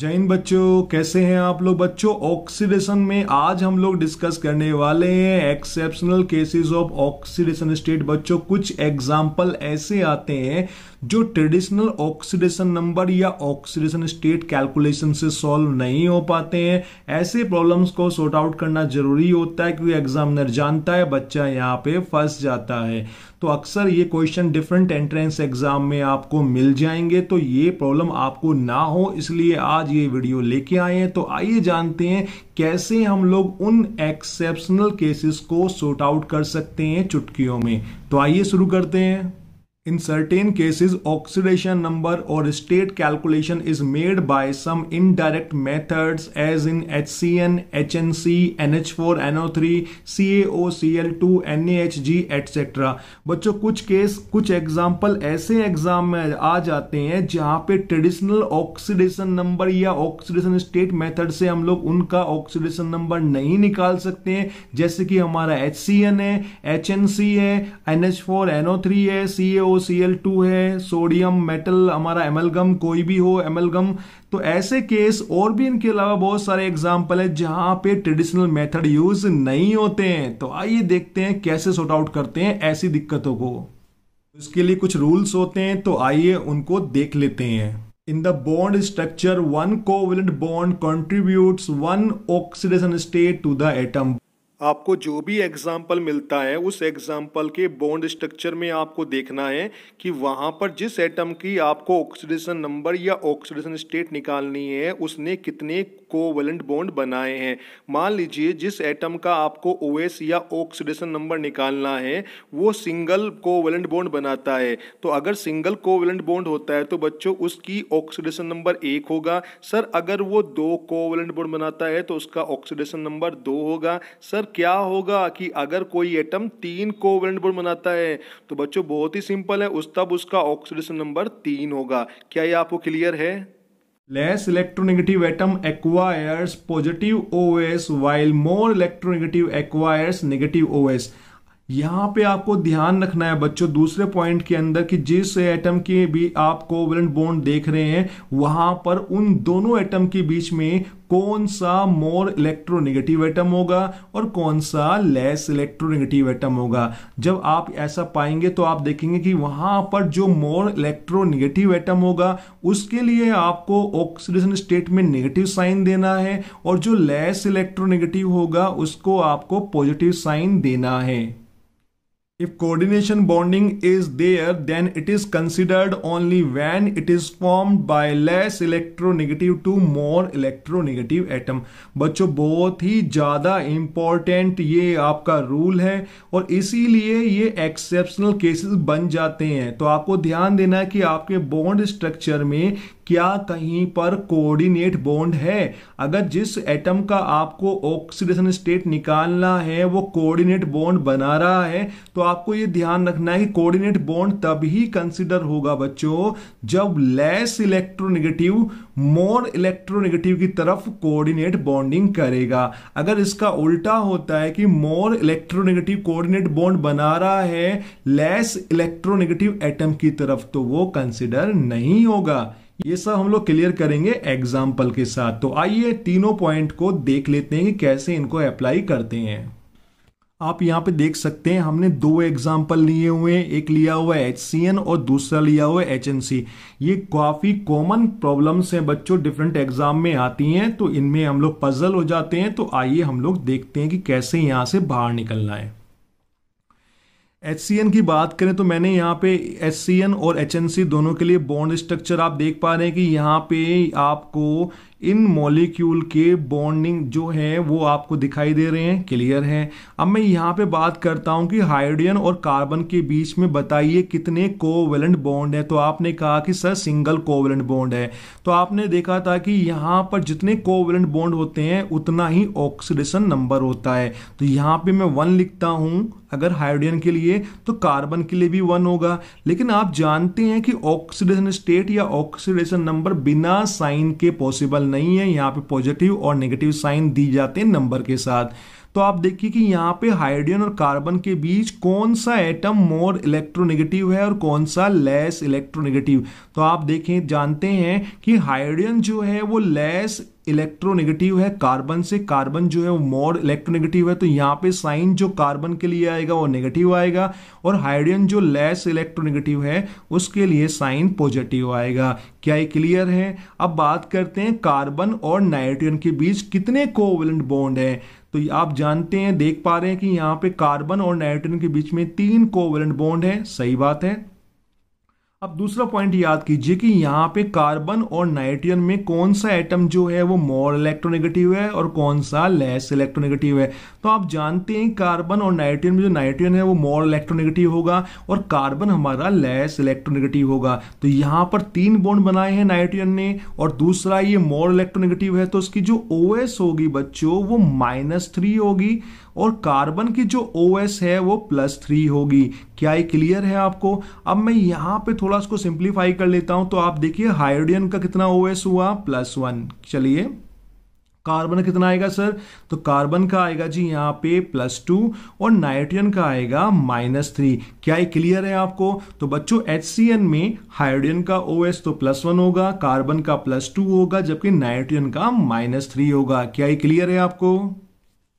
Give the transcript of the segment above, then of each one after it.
जय हिंद बच्चों कैसे हैं आप लोग बच्चों ऑक्सीडेशन में आज हम लोग डिस्कस करने वाले हैं exceptional cases of oxidation state बच्चों कुछ एग्जाम्पल ऐसे आते हैं जो ट्रेडिशनल ऑक्सीडेशन नंबर या ऑक्सीडेशन स्टेट कैलकुलेशन से सॉल्व नहीं हो पाते हैं ऐसे प्रॉब्लम्स को सॉर्ट आउट करना जरूरी होता है क्योंकि एग्जामिनर जानता है बच्चा यहाँ पे फंस जाता है तो अक्सर ये क्वेश्चन डिफरेंट एंट्रेंस एग्जाम में आपको मिल जाएंगे तो ये प्रॉब्लम आपको ना हो इसलिए आज आज ये वीडियो लेके आए हैं तो आइए जानते हैं कैसे हम लोग उन एक्सेप्शनल केसेस को सॉर्ट आउट कर सकते हैं चुटकियों में तो आइए शुरू करते हैं In certain cases, oxidation number or state calculation is made by some indirect methods as in HCN, HNC, NH4, NO3, CaO, Cl2, NaHG, etc. बच्चों कुछ केस कुछ एग्जाम्पल ऐसे एग्जाम में आ जाते हैं जहां पे ट्रेडिशनल ऑक्सीडेशन नंबर या ऑक्सीडेशन स्टेट मेथड से हम लोग उनका ऑक्सीडेशन नंबर नहीं निकाल सकते हैं जैसे कि हमारा HCN है HNC है NH4, NO3 है CaO सी टू है सोडियम मेटल हमारा एमलगम कोई भी हो एमलगम तो ऐसे केस और भी इनके अलावा बहुत सारे एग्जाम्पल है जहां पे ट्रेडिशनल मेथड यूज नहीं होते हैं तो आइए देखते हैं कैसे सॉर्ट आउट करते हैं ऐसी दिक्कतों को इसके लिए कुछ रूल्स होते हैं तो आइए उनको देख लेते हैं in the bond structure one covalent bond contribute one oxidation state to the atom आपको जो भी एग्जाम्पल मिलता है उस एग्जाम्पल के बॉन्ड स्ट्रक्चर में आपको देखना है कि वहाँ पर जिस एटम की आपको ऑक्सीडेशन नंबर या ऑक्सीडेशन स्टेट निकालनी है उसने कितने कोवेलेंट बॉन्ड बनाए हैं मान लीजिए जिस एटम का आपको ओ OH या ऑक्सीडेशन नंबर निकालना है वो सिंगल कोवेलेंट बॉन्ड बनाता है तो अगर सिंगल कोवेलेंट बॉन्ड होता है तो बच्चों उसकी ऑक्सीडेशन नंबर एक होगा सर अगर वो दो कोवेलेंट बॉन्ड बनाता है तो उसका ऑक्सीडेशन नंबर दो होगा सर मतलब क्या होगा कि अगर कोई एटम तीन कोवेलेंट बॉन्ड बनाता है तो बच्चों बहुत ही सिंपल है उस तब उसका ऑक्सीडेशन नंबर तीन होगा क्या ये आपको क्लियर है less electronegative atom acquires positive OS while more electronegative acquires negative OS यहाँ पे आपको ध्यान रखना है बच्चों दूसरे पॉइंट के अंदर कि जिस एटम के भी आप कोवलेंट बॉन्ड देख रहे हैं वहां पर उन दोनों एटम के बीच में कौन सा मोर इलेक्ट्रोनेगेटिव एटम होगा और कौन सा लेस इलेक्ट्रोनेगेटिव एटम होगा जब आप ऐसा पाएंगे तो आप देखेंगे कि वहां पर जो मोर इलेक्ट्रोनेगेटिव एटम होगा उसके लिए आपको ऑक्सीडेशन स्टेट में नेगेटिव साइन देना है और जो लेस इलेक्ट्रोनेगेटिव होगा उसको आपको पॉजिटिव साइन देना है If coordination bonding is there, then it is considered only when it is formed by less electronegative to more electronegative atom. बच्चों बहुत ही ज़्यादा इम्पॉर्टेंट ये आपका रूल है और इसीलिए ये एक्सेप्शनल केसेस बन जाते हैं तो आपको ध्यान देना है कि आपके बॉन्ड स्ट्रक्चर में क्या कहीं पर कोऑर्डिनेट बॉन्ड है अगर जिस एटम का आपको ऑक्सीडेशन स्टेट निकालना है वो कोऑर्डिनेट बॉन्ड बना रहा है तो आपको ये ध्यान रखना है कि कोऑर्डिनेट बॉन्ड तभी कंसिडर होगा बच्चों जब लेस इलेक्ट्रोनेगेटिव मोर इलेक्ट्रोनेगेटिव की तरफ कोऑर्डिनेट बॉन्डिंग करेगा अगर इसका उल्टा होता है कि मोर इलेक्ट्रोनेगेटिव कोऑर्डिनेट बॉन्ड बना रहा है लेस इलेक्ट्रोनेगेटिव एटम की तरफ तो वो कंसिडर नहीं होगा ये सब हम लोग क्लियर करेंगे एग्जाम्पल के साथ तो आइए तीनों पॉइंट को देख लेते हैं कि कैसे इनको अप्लाई करते हैं आप यहाँ पे देख सकते हैं हमने दो एग्जाम्पल लिए हुए हैं एक लिया हुआ है एच और दूसरा लिया हुआ है HNC ये काफ़ी कॉमन प्रॉब्लम्स हैं बच्चों डिफरेंट एग्जाम में आती हैं तो इनमें हम लोग पजल हो जाते हैं तो आइए हम लोग देखते हैं कि कैसे यहाँ से बाहर निकलना है एच की बात करें तो मैंने यहाँ पे एच और एच दोनों के लिए बॉन्ड स्ट्रक्चर आप देख पा रहे हैं कि यहाँ पे आपको इन मॉलिक्यूल के बॉन्डिंग जो है वो आपको दिखाई दे रहे हैं क्लियर है अब मैं यहाँ पे बात करता हूँ कि हाइड्रोजन और कार्बन के बीच में बताइए कितने कोवेलेंट बॉन्ड है तो आपने कहा कि सर सिंगल कोवेलेंट बॉन्ड है तो आपने देखा था कि यहाँ पर जितने कोवेलेंट बॉन्ड होते हैं उतना ही ऑक्सीडेशन नंबर होता है तो यहाँ पे मैं वन लिखता हूँ अगर हाइड्रोजन के लिए तो कार्बन के लिए भी वन होगा लेकिन आप जानते हैं कि ऑक्सीडेशन स्टेट या ऑक्सीडेशन नंबर बिना साइन के पॉसिबल नहीं है यहाँ पे पॉजिटिव और नेगेटिव साइन दी जाते हैं नंबर के साथ तो आप देखिए कि यहाँ पे हाइड्रोजन और कार्बन के बीच कौन सा एटम मोर इलेक्ट्रोनेगेटिव है और कौन सा लेस इलेक्ट्रोनेगेटिव तो आप देखें जानते हैं कि हाइड्रोजन जो है वो लेस इलेक्ट्रोनेगेटिव है कार्बन से कार्बन जो है वो मोर इलेक्ट्रोनेगेटिव है तो यहाँ पे साइन जो कार्बन के लिए आएगा वो नेगेटिव आएगा और हाइड्रोजन जो लेस इलेक्ट्रोनेगेटिव है उसके लिए साइन पॉजिटिव आएगा क्या ये क्लियर है अब बात करते हैं कार्बन और नाइट्रोजन के बीच कितने कोवलेंट बॉन्ड है तो आप जानते हैं देख पा रहे हैं कि यहाँ पे कार्बन और नाइट्रोजन के बीच में तीन कोवेलेंट बॉन्ड हैं सही बात है अब दूसरा पॉइंट याद कीजिए कि यहाँ पे कार्बन और नाइट्रोजन में कौन सा एटम जो है वो मोर इलेक्ट्रोनेगेटिव है और कौन सा लेस इलेक्ट्रोनेगेटिव है तो आप जानते हैं कार्बन और नाइट्रोजन में जो नाइट्रोजन है वो मोर इलेक्ट्रोनेगेटिव होगा और कार्बन हमारा लेस इलेक्ट्रोनेगेटिव होगा तो यहाँ पर तीन बॉन्ड बनाए हैं नाइट्रोजन ने और दूसरा ये मोर इलेक्ट्रोनेगेटिव है तो उसकी जो ओ होगी बच्चों वो माइनस होगी और कार्बन की जो ओ है वो प्लस थ्री होगी क्या ये क्लियर है आपको अब मैं यहाँ पे थोड़ा उसको सिंप्लीफाई कर लेता हूँ तो आप देखिए हाइड्रोजन का कितना ओ हुआ प्लस वन चलिए कार्बन कितना आएगा सर तो कार्बन का आएगा जी यहाँ पे प्लस टू और नाइट्रोजन का आएगा माइनस थ्री क्या ये क्लियर है आपको तो बच्चों एच में हाइड्रोजन का ओ तो प्लस वन होगा कार्बन का प्लस टू होगा जबकि नाइट्रोजन का माइनस थ्री होगा क्या ये क्लियर है आपको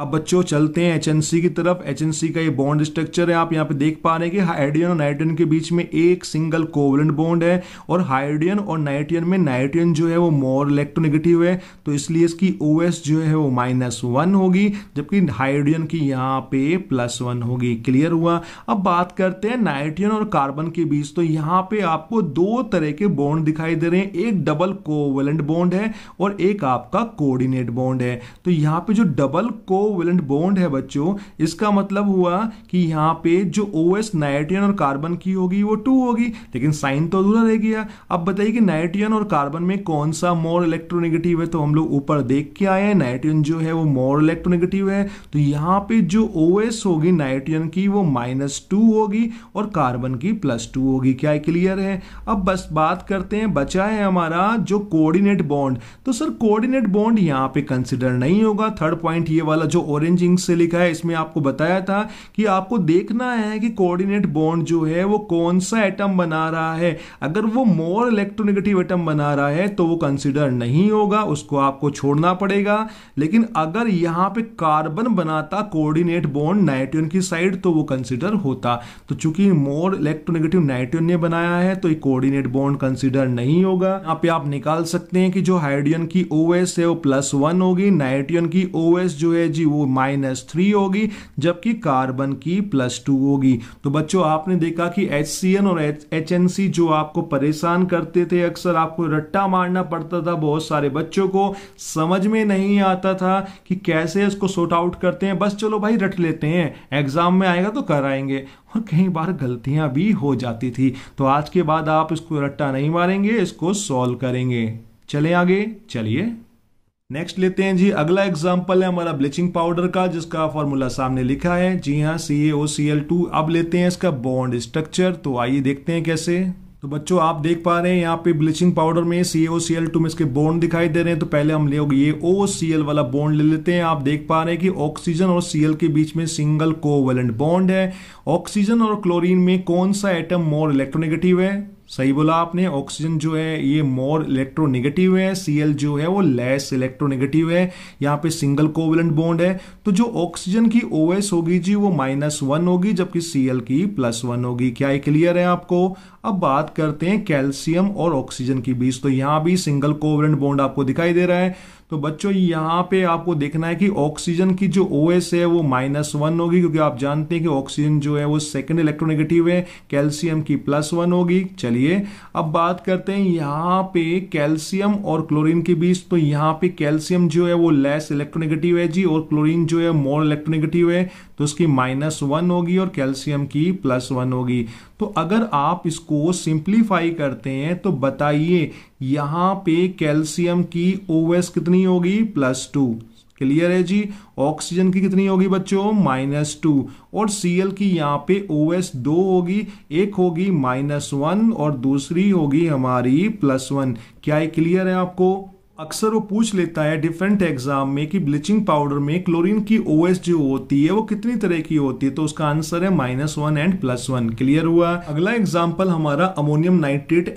अब बच्चों चलते हैं एच की तरफ एच का ये बॉन्ड स्ट्रक्चर है आप यहाँ पे देख पा रहे हैं कि हाइड्रोजन और नाइट्रोजन के बीच में एक सिंगल कोवलेंट बॉन्ड है और हाइड्रोजन और नाइट्रोजन में नाइट्रोजन जो है वो मोर इलेक्ट्रोनेगेटिव है तो इसलिए इसकी ओ जो है वो माइनस वन होगी जबकि हाइड्रोजन की यहाँ पे प्लस वन होगी क्लियर हुआ अब बात करते हैं नाइट्रोजन और कार्बन के बीच तो यहाँ पे आपको दो तरह के बॉन्ड दिखाई दे रहे हैं एक डबल कोवलेंट बॉन्ड है और एक आपका कोऑर्डिनेट बॉन्ड है तो यहाँ पे जो डबल को कोविलेंट बॉन्ड है बच्चों इसका मतलब हुआ कि यहाँ पे जो ओ एस नाइट्रियन और कार्बन की होगी वो टू होगी लेकिन साइन तो अधूरा रह गया अब बताइए कि नाइट्रियन और कार्बन में कौन सा मोर इलेक्ट्रोनेगेटिव है तो हम लोग ऊपर देख के आए हैं नाइट्रियन जो है वो मोर इलेक्ट्रोनेगेटिव है तो यहाँ पे जो ओ एस होगी नाइट्रियन की वो माइनस टू होगी और कार्बन की प्लस टू होगी क्या क्लियर है अब बस बात करते हैं बचा है हमारा जो कोऑर्डिनेट बॉन्ड तो सर कोऑर्डिनेट बॉन्ड यहाँ पे कंसिडर नहीं होगा थर्ड पॉइंट ये वाला जो जो ऑरेंज इंक से लिखा है इसमें आपको बताया था कि आपको देखना है कि कोऑर्डिनेट बॉन्ड जो है वो कौन सा एटम बना रहा है अगर वो मोर इलेक्ट्रोनेगेटिव एटम बना रहा है तो वो कंसिडर नहीं होगा उसको आपको छोड़ना पड़ेगा लेकिन अगर यहाँ पे कार्बन बनाता कोऑर्डिनेट बॉन्ड नाइट्रोजन की साइड तो वो कंसिडर होता तो चूंकि मोर इलेक्ट्रोनेगेटिव नाइट्रोजन ने बनाया है तो ये कोऑर्डिनेट बॉन्ड कंसिडर नहीं होगा यहाँ पे आप निकाल सकते हैं कि जो हाइड्रोजन की ओ है वो प्लस वन होगी नाइट्रोजन की ओ जो है जी वो माइनस थ्री होगी जबकि कार्बन की प्लस टू होगी तो बच्चों आपने देखा कि एच और एच जो आपको परेशान करते थे अक्सर आपको रट्टा मारना पड़ता था बहुत सारे बच्चों को समझ में नहीं आता था कि कैसे इसको सॉर्ट आउट करते हैं बस चलो भाई रट लेते हैं एग्जाम में आएगा तो कराएंगे और कई बार गलतियां भी हो जाती थी तो आज के बाद आप इसको रट्टा नहीं मारेंगे इसको सॉल्व करेंगे चले आगे चलिए नेक्स्ट लेते हैं जी अगला एग्जाम्पल है हमारा ब्लीचिंग पाउडर का जिसका फॉर्मूला सामने लिखा है जी हाँ सी ए ओ सी एल टू अब लेते हैं इसका बॉन्ड स्ट्रक्चर तो आइए देखते हैं कैसे तो बच्चों आप देख पा रहे हैं यहाँ पे ब्लीचिंग पाउडर में सी ओ सी एल टू में इसके बॉन्ड दिखाई दे रहे हैं तो पहले हम लोग ये ओ सी एल वाला बॉन्ड ले लेते हैं आप देख पा रहे हैं कि ऑक्सीजन और सी एल के बीच में सिंगल कोवेलेंट बॉन्ड है ऑक्सीजन और क्लोरीन में कौन सा एटम मोर इलेक्ट्रोनेगेटिव है सही बोला आपने ऑक्सीजन जो है ये मोर इलेक्ट्रोनेगेटिव है सीएल जो है वो लेस इलेक्ट्रोनेगेटिव है यहाँ पे सिंगल कोवलेंट बॉन्ड है तो जो ऑक्सीजन की ओएस होगी जी वो माइनस वन होगी जबकि सीएल की प्लस वन होगी क्या ये क्लियर है आपको अब बात करते हैं कैल्शियम और ऑक्सीजन के बीच तो यहाँ भी सिंगल कोवलेंट बॉन्ड आपको दिखाई दे रहा है तो बच्चों यहाँ पे आपको देखना है कि ऑक्सीजन की जो ओ है वो माइनस वन होगी क्योंकि आप जानते हैं कि ऑक्सीजन जो है वो सेकेंड इलेक्ट्रोनेगेटिव है कैल्शियम की प्लस वन होगी चलिए अब बात करते हैं यहाँ पे कैल्शियम और क्लोरीन के बीच तो यहाँ पे कैल्शियम जो है वो लेस इलेक्ट्रोनेगेटिव है जी और क्लोरीन जो है मोर इलेक्ट्रोनेगेटिव है तो उसकी माइनस वन होगी और कैल्शियम की प्लस वन होगी तो अगर आप इसको सिंप्लीफाई करते हैं तो बताइए यहाँ पे कैल्शियम की ओ कितनी होगी प्लस टू क्लियर है जी ऑक्सीजन की कितनी होगी बच्चों माइनस टू और सीएल की यहाँ पे ओ एस दो होगी एक होगी माइनस वन और दूसरी होगी हमारी प्लस वन क्या ये क्लियर है आपको अक्सर वो पूछ लेता है डिफरेंट एग्जाम में कि ब्लीचिंग पाउडर में क्लोरीन की ओ जो होती है वो कितनी तरह की होती है तो उसका आंसर है minus one and plus one clear हुआ अगला एग्जाम्पल हमारा अमोनियम नाइट्रेट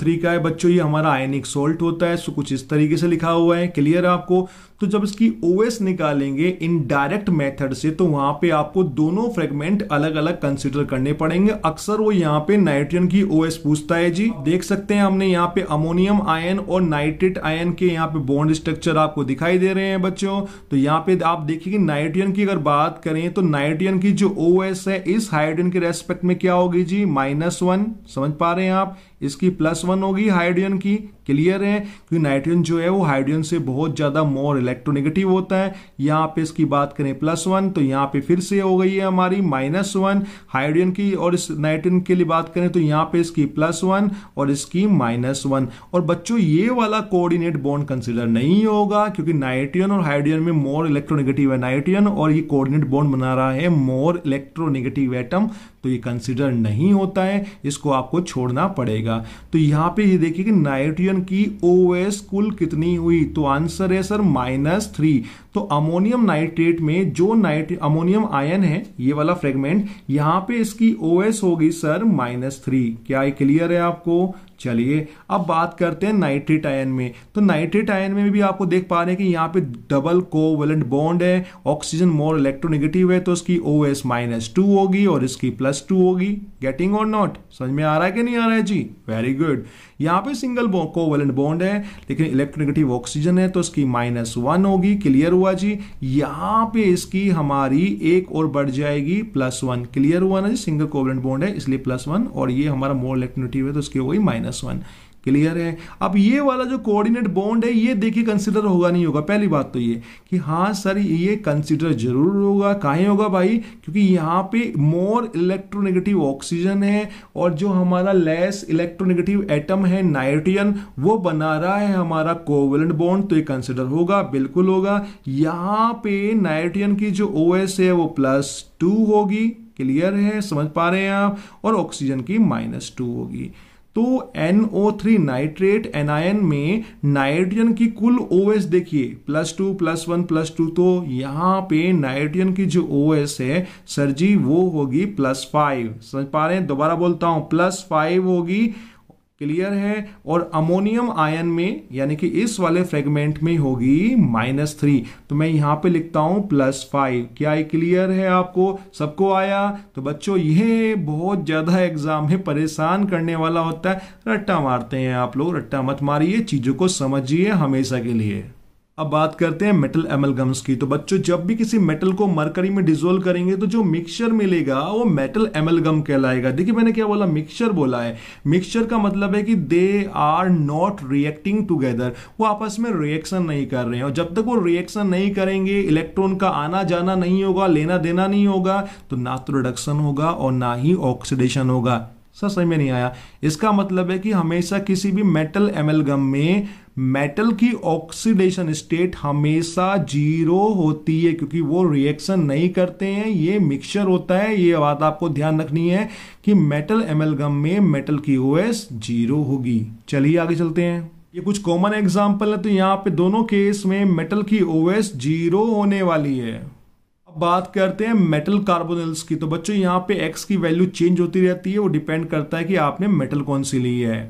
थ्री का है बच्चों ये हमारा आयनिक सोल्ट होता है सो कुछ इस तरीके से लिखा हुआ है क्लियर आपको तो जब इसकी एस निकालेंगे इन डायरेक्ट मेथड से तो वहां पे आपको दोनों फ्रेगमेंट अलग अलग कंसिडर करने पड़ेंगे अक्सर वो यहाँ पे नाइट्रोजन की ओएस पूछता है जी देख सकते हैं हमने यहाँ पे अमोनियम आयन और नाइट्रेट आयन के यहाँ पे बॉन्ड स्ट्रक्चर आपको दिखाई दे रहे हैं बच्चों तो यहाँ पे आप देखिए नाइट्रियन की अगर बात करें तो नाइट्रियन की जो ओ है इस हाइड्रोजन के रेस्पेक्ट में क्या होगी जी माइनस वन समझ पा रहे हैं आप इसकी प्लस वन होगी हाइड्रोजन की क्लियर है क्योंकि नाइट्रोजन जो है वो हाइड्रोजन से बहुत ज़्यादा मोर इलेक्ट्रोनेगेटिव होता है यहाँ पे इसकी बात करें प्लस वन तो यहाँ पे फिर से हो गई है हमारी माइनस वन हाइड्रोजन की और इस नाइट्रोजन के लिए बात करें तो यहाँ पे इसकी प्लस वन और इसकी माइनस वन और बच्चों ये वाला कोऑर्डिनेट बॉन्ड कंसिडर नहीं होगा क्योंकि नाइट्रोजन और हाइड्रोजन में मोर इलेक्ट्रोनेगेटिव है नाइट्रोजन और ये कोऑर्डिनेट बॉन्ड बना रहा है मोर इलेक्ट्रोनेगेटिव एटम तो ये कंसिडर नहीं होता है इसको आपको छोड़ना पड़ेगा तो यहाँ पे ये देखिए कि नाइट्रोजन की ओ कुल कितनी हुई तो आंसर है सर माइनस थ्री तो अमोनियम नाइट्रेट में जो नाइट अमोनियम आयन है ये वाला फ्रेगमेंट यहां पे इसकी ओएस होगी सर माइनस थ्री क्या ये क्लियर है आपको चलिए अब बात करते हैं नाइट्रेट आयन में तो नाइट्रेट आयन में भी आपको देख पा रहे हैं कि यहाँ पे डबल कोवेलेंट बॉन्ड है ऑक्सीजन मोर इलेक्ट्रोनेगेटिव है तो इसकी ओ एस माइनस टू होगी और इसकी प्लस टू होगी गेटिंग और नॉट समझ में आ रहा है कि नहीं आ रहा है जी वेरी गुड यहाँ पे सिंगल कोवेलेंट बॉन्ड है लेकिन इलेक्ट्रोनेगेटिव ऑक्सीजन है तो इसकी माइनस वन होगी क्लियर हुआ जी यहाँ पे इसकी हमारी एक और बढ़ जाएगी प्लस वन क्लियर हुआ ना जी सिंगल कोवेलेंट बॉन्ड है इसलिए प्लस वन और ये हमारा मोर इलेक्ट्रोनेगेटिव है तो इसकी हो गई माइनस वन क्लियर है अब ये वाला जो कोऑर्डिनेट बॉन्ड है ये देखिए कंसिडर होगा नहीं होगा पहली बात तो ये कि हाँ सर ये कंसिडर जरूर होगा काहे होगा भाई क्योंकि यहाँ पे मोर इलेक्ट्रोनेगेटिव ऑक्सीजन है और जो हमारा लेस इलेक्ट्रोनेगेटिव एटम है नाइट्रोजन वो बना रहा है हमारा कोवलेंट बॉन्ड तो ये कंसिडर होगा बिल्कुल होगा यहाँ पे नाइट्रोजन की जो ओ है वो प्लस टू होगी क्लियर है समझ पा रहे हैं आप और ऑक्सीजन की माइनस टू होगी तो NO3 नाइट्रेट एनायन में नाइट्रोजन की कुल OS देखिए plus two plus one plus two तो यहां पे नाइट्रोजन की जो OS है सर जी वो होगी प्लस फाइव समझ पा रहे हैं दोबारा बोलता हूं प्लस फाइव होगी क्लियर है और अमोनियम आयन में यानी कि इस वाले फ्रेगमेंट में होगी माइनस थ्री तो मैं यहां पे लिखता हूं प्लस फाइव क्या ये क्लियर है आपको सबको आया तो बच्चों यह बहुत ज्यादा एग्जाम है परेशान करने वाला होता है रट्टा मारते हैं आप लोग रट्टा मत मारिए चीजों को समझिए हमेशा के लिए अब बात करते हैं मेटल एमलगम्स की तो बच्चों जब भी किसी मेटल को मरकरी में डिजोल्व करेंगे तो जो मिक्सचर मिलेगा वो मेटल एमलगम कहलाएगा देखिए मैंने क्या बोला मिक्सचर बोला है मिक्सचर का मतलब है कि they are not reacting together वो आपस में रिएक्शन नहीं कर रहे हैं और जब तक वो रिएक्शन नहीं करेंगे इलेक्ट्रॉन का आना जाना नहीं होगा लेना देना नहीं होगा तो ना तो रिडक्शन होगा और ना ही ऑक्सीडेशन होगा सर समझ में नहीं आया इसका मतलब है कि हमेशा किसी भी मेटल एमलगम में मेटल की ऑक्सीडेशन स्टेट हमेशा जीरो होती है क्योंकि वो रिएक्शन नहीं करते हैं ये मिक्सचर होता है ये बात आपको ध्यान रखनी है कि मेटल एमलगम में मेटल की ओएस जीरो होगी चलिए आगे चलते हैं ये कुछ कॉमन एग्जाम्पल है तो यहाँ पे दोनों केस में मेटल की ओएस जीरो होने वाली है बात करते हैं मेटल कार्बोनल्स की तो बच्चों यहाँ पे एक्स की वैल्यू चेंज होती रहती है वो डिपेंड करता है कि आपने मेटल कौन सी ली है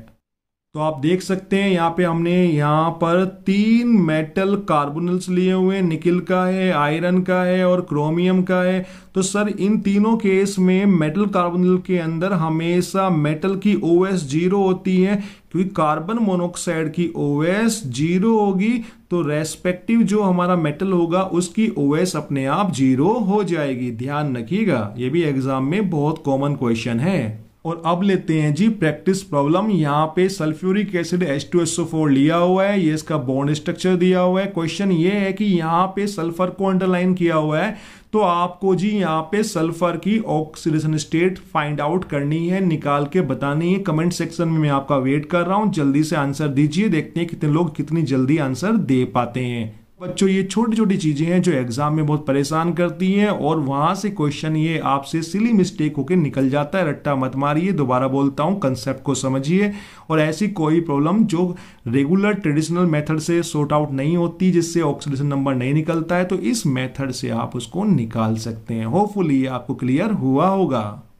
तो आप देख सकते हैं यहाँ पे हमने यहाँ पर तीन मेटल कार्बोनल्स लिए हुए निकिल का है आयरन का है और क्रोमियम का है तो सर इन तीनों केस में मेटल कार्बोनल के अंदर हमेशा मेटल की ओ एस जीरो होती है क्योंकि कार्बन मोनोक्साइड की ओ एस जीरो होगी तो रेस्पेक्टिव जो हमारा मेटल होगा उसकी ओ एस अपने आप जीरो हो जाएगी ध्यान रखिएगा ये भी एग्जाम में बहुत कॉमन क्वेश्चन है और अब लेते हैं जी प्रैक्टिस प्रॉब्लम यहाँ पे sulphuric acid S two four लिया हुआ है ये इसका बॉन्ड स्ट्रक्चर दिया हुआ है क्वेश्चन ये है कि यहाँ पे सल्फर को अंडरलाइन किया हुआ है तो आपको जी यहाँ पे सल्फर की ऑक्सीडेशन स्टेट फाइंड आउट करनी है निकाल के बतानी है कमेंट सेक्शन में मैं आपका वेट कर रहा हूँ जल्दी से आंसर दीजिए देखते हैं कितने लोग कितनी जल्दी आंसर दे पाते हैं बच्चों ये छोटी छोटी चीज़ें हैं जो एग्ज़ाम में बहुत परेशान करती हैं और वहाँ से क्वेश्चन ये आपसे सिली मिस्टेक होकर निकल जाता है रट्टा मत मारिए दोबारा बोलता हूँ कंसेप्ट को समझिए और ऐसी कोई प्रॉब्लम जो रेगुलर ट्रेडिशनल मेथड से सॉर्ट आउट नहीं होती जिससे ऑक्सीडेशन नंबर नहीं निकलता है तो इस मेथड से आप उसको निकाल सकते हैं होपफुली आपको क्लियर हुआ होगा